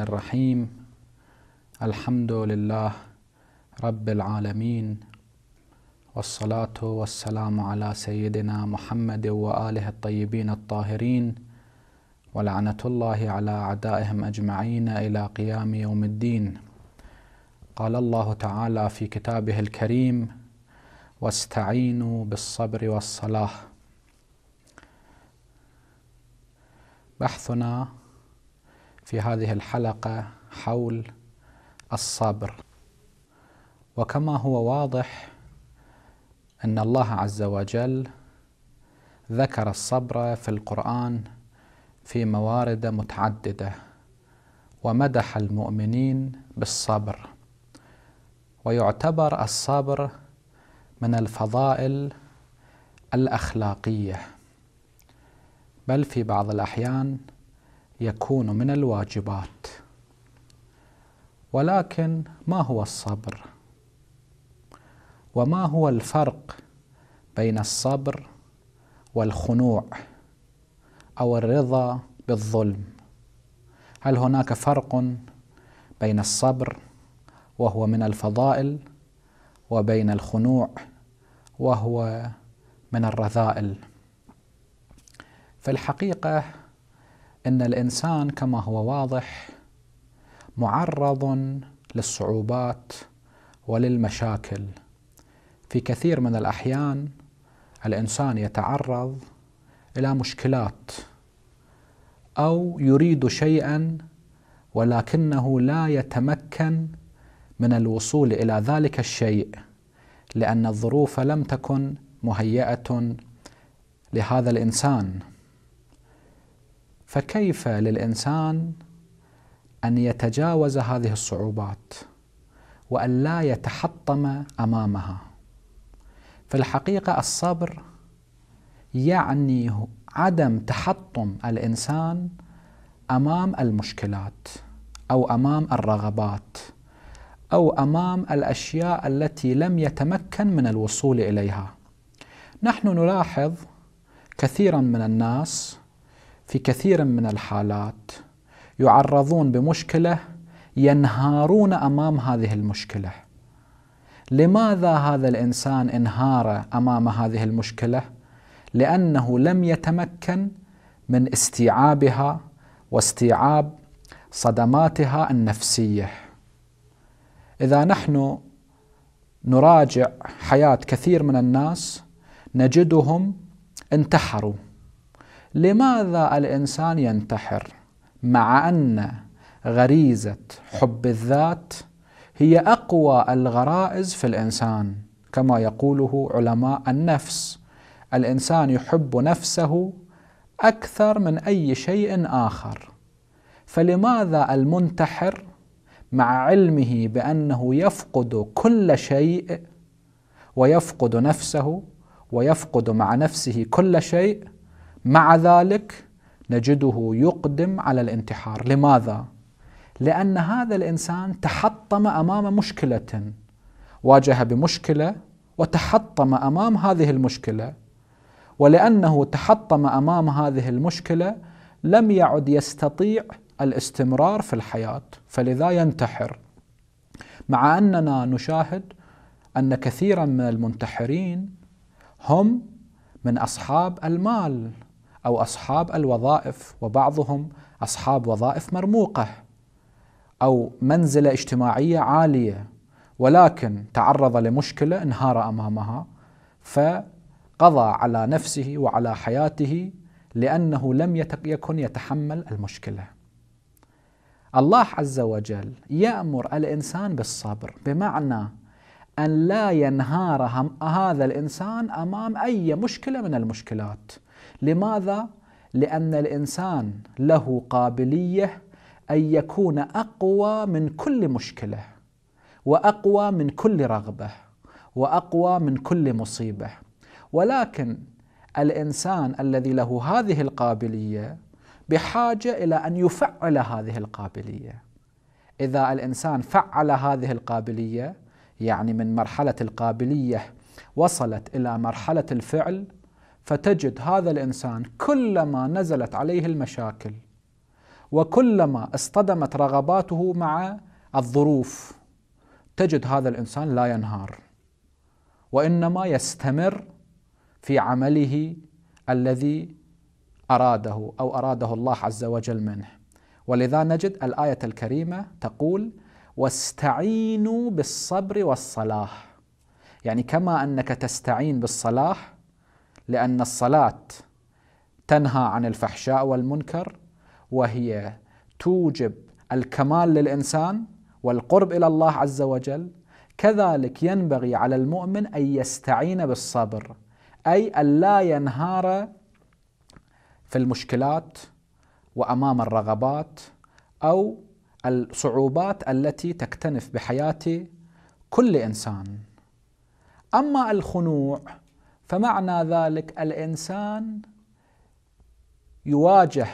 الرحمن الرحيم الحمد لله رب العالمين والصلاة والسلام على سيدنا محمد وآله الطيبين الطاهرين ولعنة الله على أعدائهم أجمعين إلى قيام يوم الدين قال الله تعالى في كتابه الكريم واستعينوا بالصبر والصلاة بحثنا في هذه الحلقه حول الصبر وكما هو واضح ان الله عز وجل ذكر الصبر في القران في موارد متعدده ومدح المؤمنين بالصبر ويعتبر الصبر من الفضائل الاخلاقيه بل في بعض الاحيان يكون من الواجبات ولكن ما هو الصبر وما هو الفرق بين الصبر والخنوع او الرضا بالظلم هل هناك فرق بين الصبر وهو من الفضائل وبين الخنوع وهو من الرذائل في الحقيقه ان الانسان كما هو واضح معرض للصعوبات وللمشاكل في كثير من الاحيان الانسان يتعرض الى مشكلات او يريد شيئا ولكنه لا يتمكن من الوصول الى ذلك الشيء لان الظروف لم تكن مهيئه لهذا الانسان فكيف للانسان ان يتجاوز هذه الصعوبات وان لا يتحطم امامها في الحقيقه الصبر يعني عدم تحطم الانسان امام المشكلات او امام الرغبات او امام الاشياء التي لم يتمكن من الوصول اليها نحن نلاحظ كثيرا من الناس في كثير من الحالات يعرضون بمشكله ينهارون امام هذه المشكله لماذا هذا الانسان انهار امام هذه المشكله لانه لم يتمكن من استيعابها واستيعاب صدماتها النفسيه اذا نحن نراجع حياه كثير من الناس نجدهم انتحروا لماذا الانسان ينتحر مع ان غريزه حب الذات هي اقوى الغرائز في الانسان كما يقوله علماء النفس الانسان يحب نفسه اكثر من اي شيء اخر فلماذا المنتحر مع علمه بانه يفقد كل شيء ويفقد نفسه ويفقد مع نفسه كل شيء مع ذلك نجده يقدم على الانتحار لماذا لان هذا الانسان تحطم امام مشكله واجه بمشكله وتحطم امام هذه المشكله ولانه تحطم امام هذه المشكله لم يعد يستطيع الاستمرار في الحياه فلذا ينتحر مع اننا نشاهد ان كثيرا من المنتحرين هم من اصحاب المال أو أصحاب الوظائف وبعضهم أصحاب وظائف مرموقة أو منزلة اجتماعية عالية ولكن تعرض لمشكلة انهار أمامها فقضى على نفسه وعلى حياته لأنه لم يكن يتحمل المشكلة الله عز وجل يأمر الإنسان بالصبر بمعنى أن لا ينهار هذا الإنسان أمام أي مشكلة من المشكلات لماذا؟ لأن الإنسان له قابلية أن يكون أقوى من كل مشكلة وأقوى من كل رغبة وأقوى من كل مصيبة ولكن الإنسان الذي له هذه القابلية بحاجة إلى أن يفعل هذه القابلية إذا الإنسان فعل هذه القابلية يعني من مرحلة القابلية وصلت إلى مرحلة الفعل فتجد هذا الانسان كلما نزلت عليه المشاكل وكلما اصطدمت رغباته مع الظروف تجد هذا الانسان لا ينهار وانما يستمر في عمله الذي اراده او اراده الله عز وجل منه ولذا نجد الايه الكريمه تقول واستعينوا بالصبر والصلاح يعني كما انك تستعين بالصلاح لأن الصلاة تنهى عن الفحشاء والمنكر وهي توجب الكمال للإنسان والقرب إلى الله عز وجل كذلك ينبغي على المؤمن أن يستعين بالصبر أي أن لا ينهار في المشكلات وأمام الرغبات أو الصعوبات التي تكتنف بحياة كل إنسان أما الخنوع فمعنى ذلك الانسان يواجه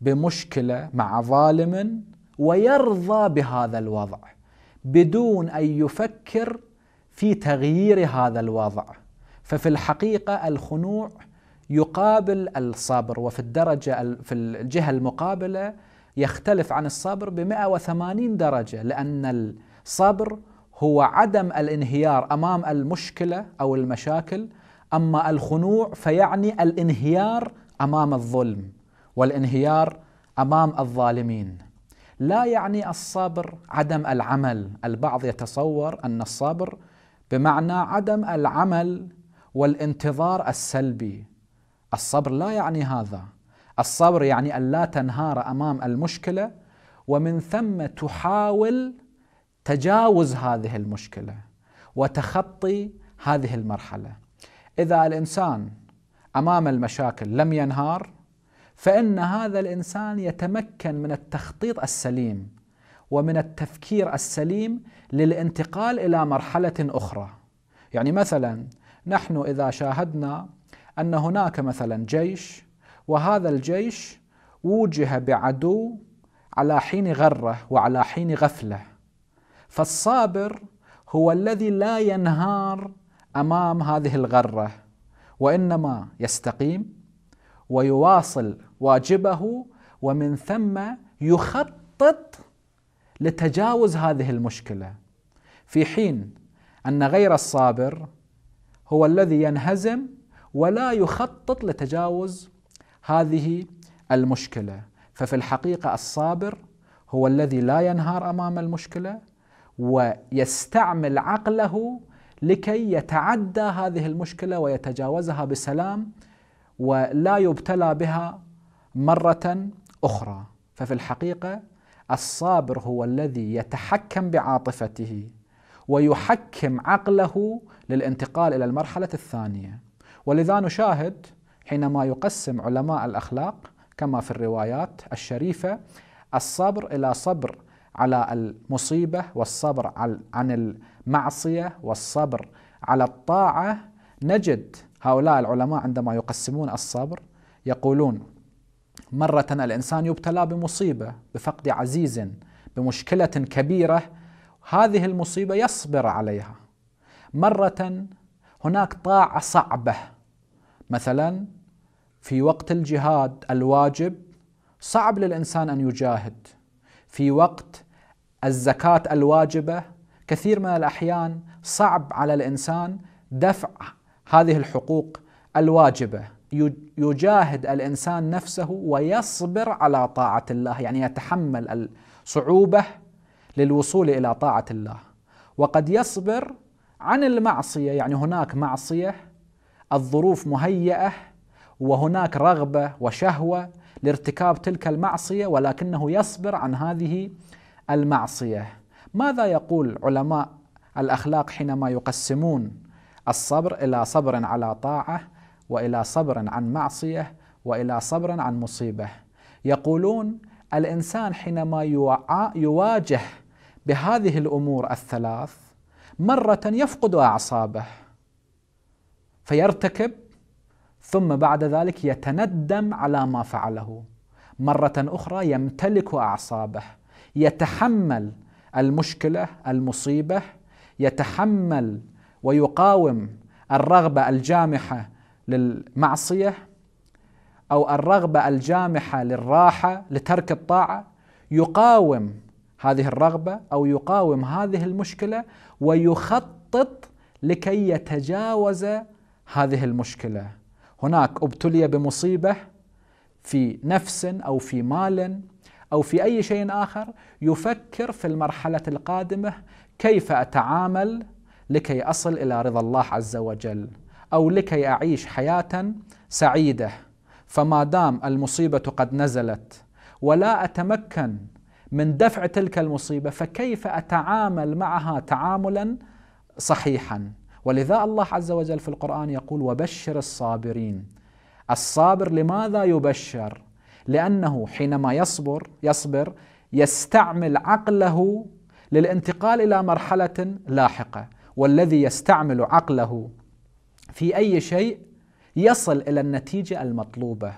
بمشكله مع ظالم ويرضى بهذا الوضع بدون ان يفكر في تغيير هذا الوضع ففي الحقيقه الخنوع يقابل الصبر وفي الدرجه في الجهه المقابله يختلف عن الصبر ب 180 درجه لان الصبر هو عدم الانهيار امام المشكله او المشاكل اما الخنوع فيعني الانهيار امام الظلم والانهيار امام الظالمين لا يعني الصبر عدم العمل البعض يتصور ان الصبر بمعنى عدم العمل والانتظار السلبي الصبر لا يعني هذا الصبر يعني ان لا تنهار امام المشكله ومن ثم تحاول تجاوز هذه المشكله وتخطي هذه المرحله اذا الانسان امام المشاكل لم ينهار فان هذا الانسان يتمكن من التخطيط السليم ومن التفكير السليم للانتقال الى مرحله اخرى يعني مثلا نحن اذا شاهدنا ان هناك مثلا جيش وهذا الجيش وجه بعدو على حين غره وعلى حين غفله فالصابر هو الذي لا ينهار امام هذه الغره وانما يستقيم ويواصل واجبه ومن ثم يخطط لتجاوز هذه المشكله في حين ان غير الصابر هو الذي ينهزم ولا يخطط لتجاوز هذه المشكله ففي الحقيقه الصابر هو الذي لا ينهار امام المشكله ويستعمل عقله لكي يتعدى هذه المشكله ويتجاوزها بسلام ولا يبتلى بها مره اخرى ففي الحقيقه الصابر هو الذي يتحكم بعاطفته ويحكم عقله للانتقال الى المرحله الثانيه ولذا نشاهد حينما يقسم علماء الاخلاق كما في الروايات الشريفه الصبر الى صبر على المصيبه والصبر عن المعصيه والصبر على الطاعه نجد هؤلاء العلماء عندما يقسمون الصبر يقولون مره الانسان يبتلى بمصيبه بفقد عزيز بمشكله كبيره هذه المصيبه يصبر عليها مره هناك طاعه صعبه مثلا في وقت الجهاد الواجب صعب للانسان ان يجاهد في وقت الزكاة الواجبة كثير من الأحيان صعب على الإنسان دفع هذه الحقوق الواجبة يجاهد الإنسان نفسه ويصبر على طاعة الله يعني يتحمل الصعوبة للوصول إلى طاعة الله وقد يصبر عن المعصية يعني هناك معصية الظروف مهيئة وهناك رغبة وشهوة لارتكاب تلك المعصية ولكنه يصبر عن هذه المعصية ماذا يقول علماء الأخلاق حينما يقسمون الصبر إلى صبر على طاعة وإلى صبر عن معصية وإلى صبر عن مصيبة يقولون الإنسان حينما يواجه بهذه الأمور الثلاث مرة يفقد أعصابه فيرتكب ثم بعد ذلك يتندم على ما فعله مرة أخرى يمتلك أعصابه يتحمل المشكله المصيبه يتحمل ويقاوم الرغبه الجامحه للمعصيه او الرغبه الجامحه للراحه لترك الطاعه يقاوم هذه الرغبه او يقاوم هذه المشكله ويخطط لكي يتجاوز هذه المشكله هناك ابتلي بمصيبه في نفس او في مال أو في أي شيء آخر يفكر في المرحلة القادمة كيف أتعامل لكي أصل إلى رضا الله عز وجل أو لكي أعيش حياة سعيدة فما دام المصيبة قد نزلت ولا أتمكن من دفع تلك المصيبة فكيف أتعامل معها تعاملا صحيحا ولذا الله عز وجل في القرآن يقول وبشر الصابرين الصابر لماذا يبشر؟ لأنه حينما يصبر يصبر يستعمل عقله للانتقال إلى مرحلة لاحقة والذي يستعمل عقله في أي شيء يصل إلى النتيجة المطلوبة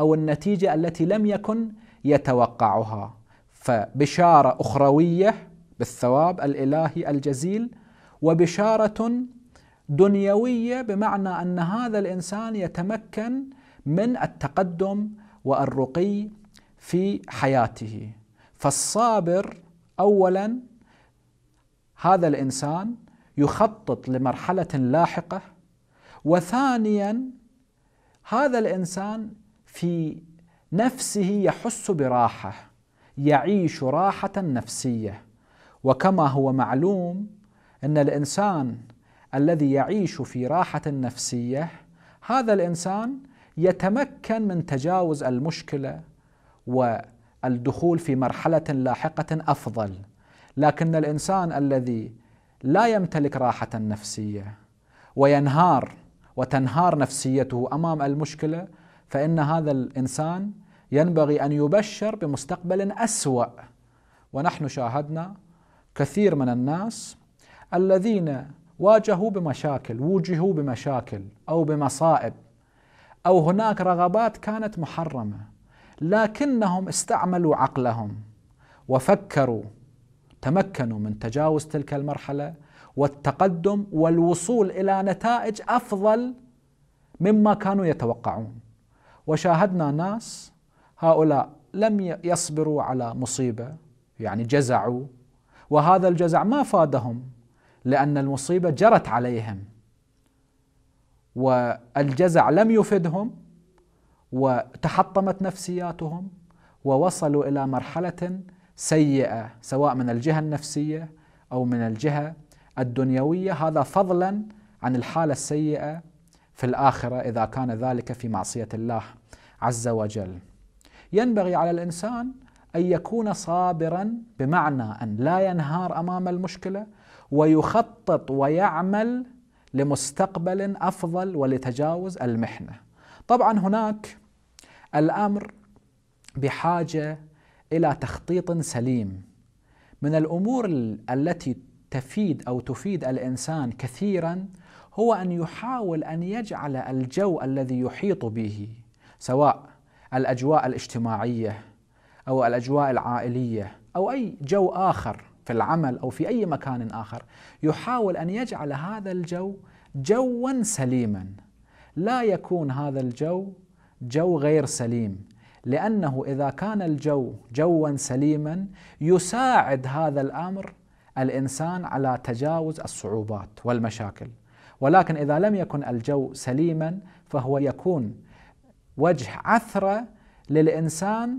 أو النتيجة التي لم يكن يتوقعها فبشارة أخروية بالثواب الإلهي الجزيل وبشارة دنيوية بمعنى أن هذا الإنسان يتمكن من التقدم والرقي في حياته فالصابر اولا هذا الانسان يخطط لمرحله لاحقه وثانيا هذا الانسان في نفسه يحس براحه يعيش راحه نفسيه وكما هو معلوم ان الانسان الذي يعيش في راحه نفسيه هذا الانسان يتمكن من تجاوز المشكله والدخول في مرحله لاحقه افضل لكن الانسان الذي لا يمتلك راحه نفسيه وينهار وتنهار نفسيته امام المشكله فان هذا الانسان ينبغي ان يبشر بمستقبل اسوا ونحن شاهدنا كثير من الناس الذين واجهوا بمشاكل وجهوا بمشاكل او بمصائب أو هناك رغبات كانت محرمة لكنهم استعملوا عقلهم وفكروا تمكنوا من تجاوز تلك المرحلة والتقدم والوصول إلى نتائج أفضل مما كانوا يتوقعون وشاهدنا ناس هؤلاء لم يصبروا على مصيبة يعني جزعوا وهذا الجزع ما فادهم لأن المصيبة جرت عليهم والجزع لم يفدهم وتحطمت نفسياتهم ووصلوا الى مرحله سيئه سواء من الجهه النفسيه او من الجهه الدنيويه هذا فضلا عن الحاله السيئه في الاخره اذا كان ذلك في معصيه الله عز وجل. ينبغي على الانسان ان يكون صابرا بمعنى ان لا ينهار امام المشكله ويخطط ويعمل لمستقبل افضل ولتجاوز المحنه. طبعا هناك الامر بحاجه الى تخطيط سليم من الامور التي تفيد او تفيد الانسان كثيرا هو ان يحاول ان يجعل الجو الذي يحيط به سواء الاجواء الاجتماعيه او الاجواء العائليه او اي جو اخر في العمل أو في أي مكان آخر يحاول أن يجعل هذا الجو جوا سليما لا يكون هذا الجو جو غير سليم لأنه إذا كان الجو جوا سليما يساعد هذا الأمر الإنسان على تجاوز الصعوبات والمشاكل ولكن إذا لم يكن الجو سليما فهو يكون وجه عثرة للإنسان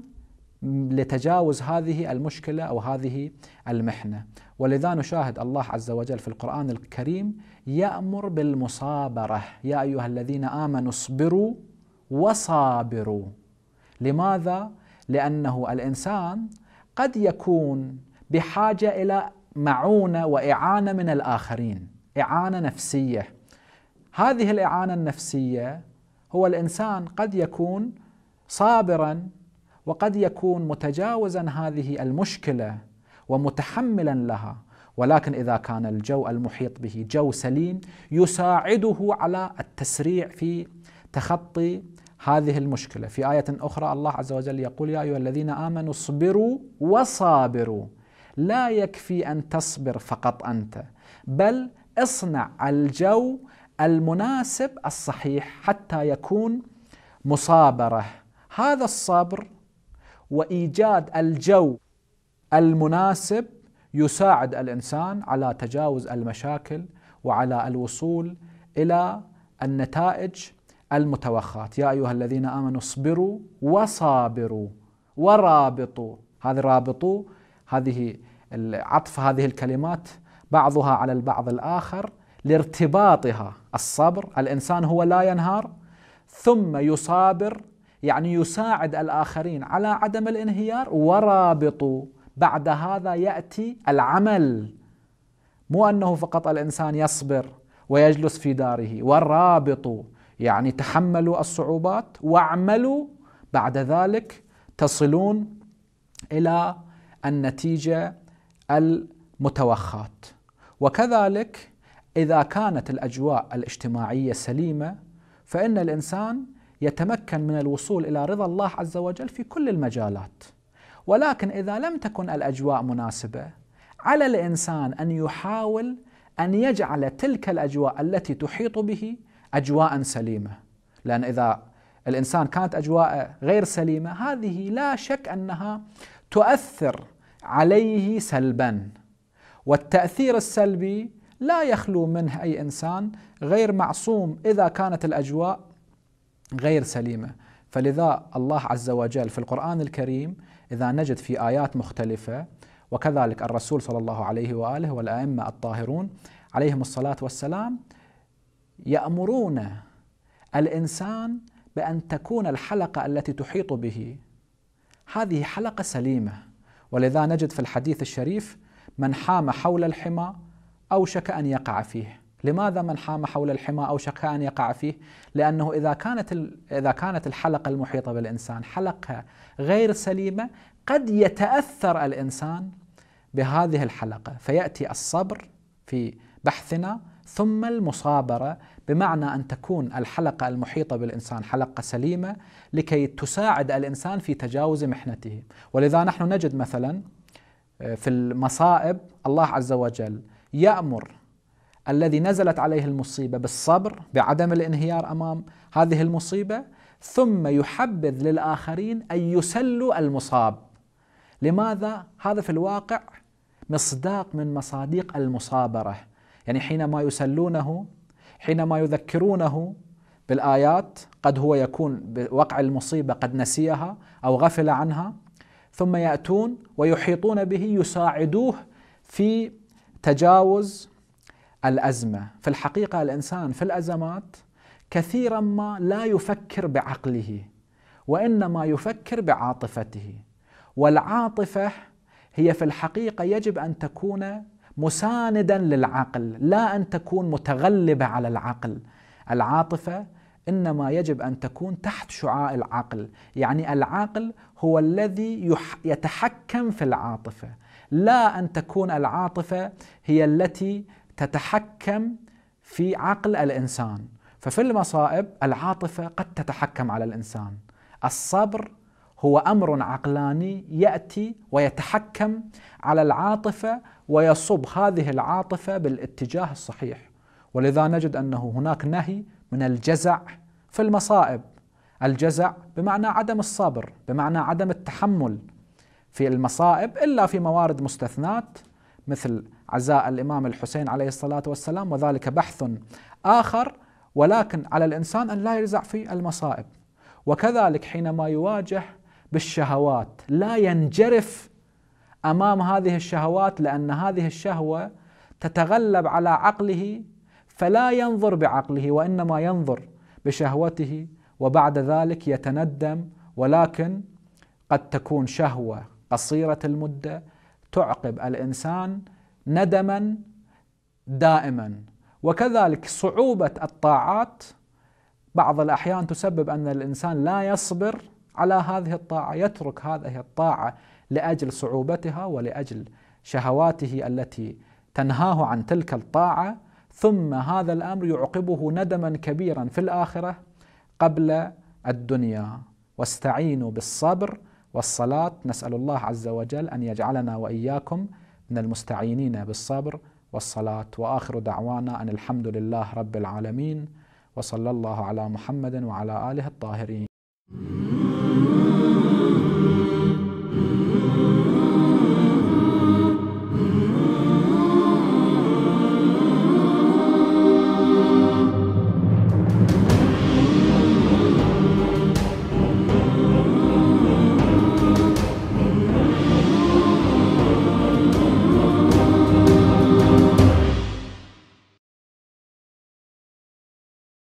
لتجاوز هذه المشكله او هذه المحنه ولذا نشاهد الله عز وجل في القران الكريم يامر بالمصابره يا ايها الذين امنوا اصبروا وصابروا لماذا لانه الانسان قد يكون بحاجه الى معونه واعانه من الاخرين اعانه نفسيه هذه الاعانه النفسيه هو الانسان قد يكون صابرا وقد يكون متجاوزا هذه المشكله ومتحملا لها ولكن اذا كان الجو المحيط به جو سليم يساعده على التسريع في تخطي هذه المشكله في ايه اخرى الله عز وجل يقول يا ايها الذين امنوا اصبروا وصابروا لا يكفي ان تصبر فقط انت بل اصنع الجو المناسب الصحيح حتى يكون مصابره هذا الصبر وايجاد الجو المناسب يساعد الانسان على تجاوز المشاكل وعلى الوصول الى النتائج المتوخاة يا أيها الذين آمنوا اصبروا وصابروا ورابطوا هذه رابطوا هذه عطف هذه الكلمات بعضها على البعض الآخر لارتباطها الصبر الإنسان هو لا ينهار ثم يصابر يعني يساعد الآخرين على عدم الانهيار ورابط بعد هذا يأتي العمل مو أنه فقط الإنسان يصبر ويجلس في داره والرابط يعني تحملوا الصعوبات واعملوا بعد ذلك تصلون إلى النتيجة المتوخاة وكذلك إذا كانت الأجواء الاجتماعية سليمة فإن الإنسان يتمكن من الوصول إلى رضا الله عز وجل في كل المجالات ولكن إذا لم تكن الأجواء مناسبة على الإنسان أن يحاول أن يجعل تلك الأجواء التي تحيط به أجواء سليمة لأن إذا الإنسان كانت أجواء غير سليمة هذه لا شك أنها تؤثر عليه سلبا والتأثير السلبي لا يخلو منه أي إنسان غير معصوم إذا كانت الأجواء غير سليمه فلذا الله عز وجل في القران الكريم اذا نجد في ايات مختلفه وكذلك الرسول صلى الله عليه واله والائمه الطاهرون عليهم الصلاه والسلام يامرون الانسان بان تكون الحلقه التي تحيط به هذه حلقه سليمه ولذا نجد في الحديث الشريف من حام حول الحمى اوشك ان يقع فيه لماذا من حام حول الحمى اوشك ان يقع فيه؟ لانه اذا كانت اذا كانت الحلقه المحيطه بالانسان حلقه غير سليمه قد يتاثر الانسان بهذه الحلقه فياتي الصبر في بحثنا ثم المصابره بمعنى ان تكون الحلقه المحيطه بالانسان حلقه سليمه لكي تساعد الانسان في تجاوز محنته، ولذا نحن نجد مثلا آه، في المصائب الله عز وجل يامر الذي نزلت عليه المصيبه بالصبر بعدم الانهيار امام هذه المصيبه ثم يحبذ للاخرين ان يسلوا المصاب لماذا هذا في الواقع مصداق من مصادق المصابره يعني حينما يسلونه حينما يذكرونه بالايات قد هو يكون بوقع المصيبه قد نسيها او غفل عنها ثم ياتون ويحيطون به يساعدوه في تجاوز الازمه، في الحقيقه الانسان في الازمات كثيرا ما لا يفكر بعقله وانما يفكر بعاطفته، والعاطفه هي في الحقيقه يجب ان تكون مساندا للعقل، لا ان تكون متغلبه على العقل. العاطفه انما يجب ان تكون تحت شعاع العقل، يعني العقل هو الذي يتحكم في العاطفه، لا ان تكون العاطفه هي التي تتحكم في عقل الانسان ففي المصائب العاطفه قد تتحكم على الانسان الصبر هو امر عقلاني ياتي ويتحكم على العاطفه ويصب هذه العاطفه بالاتجاه الصحيح ولذا نجد انه هناك نهي من الجزع في المصائب الجزع بمعنى عدم الصبر بمعنى عدم التحمل في المصائب الا في موارد مستثنات مثل عزاء الامام الحسين عليه الصلاه والسلام وذلك بحث اخر ولكن على الانسان ان لا يرزع في المصائب وكذلك حينما يواجه بالشهوات لا ينجرف امام هذه الشهوات لان هذه الشهوه تتغلب على عقله فلا ينظر بعقله وانما ينظر بشهوته وبعد ذلك يتندم ولكن قد تكون شهوه قصيره المده تعقب الانسان ندما دائما وكذلك صعوبة الطاعات بعض الأحيان تسبب أن الإنسان لا يصبر على هذه الطاعة يترك هذه الطاعة لأجل صعوبتها ولأجل شهواته التي تنهاه عن تلك الطاعة ثم هذا الأمر يعقبه ندما كبيرا في الآخرة قبل الدنيا واستعينوا بالصبر والصلاة نسأل الله عز وجل أن يجعلنا وإياكم من المستعينين بالصبر والصلاة وآخر دعوانا أن الحمد لله رب العالمين وصلى الله على محمد وعلى آله الطاهرين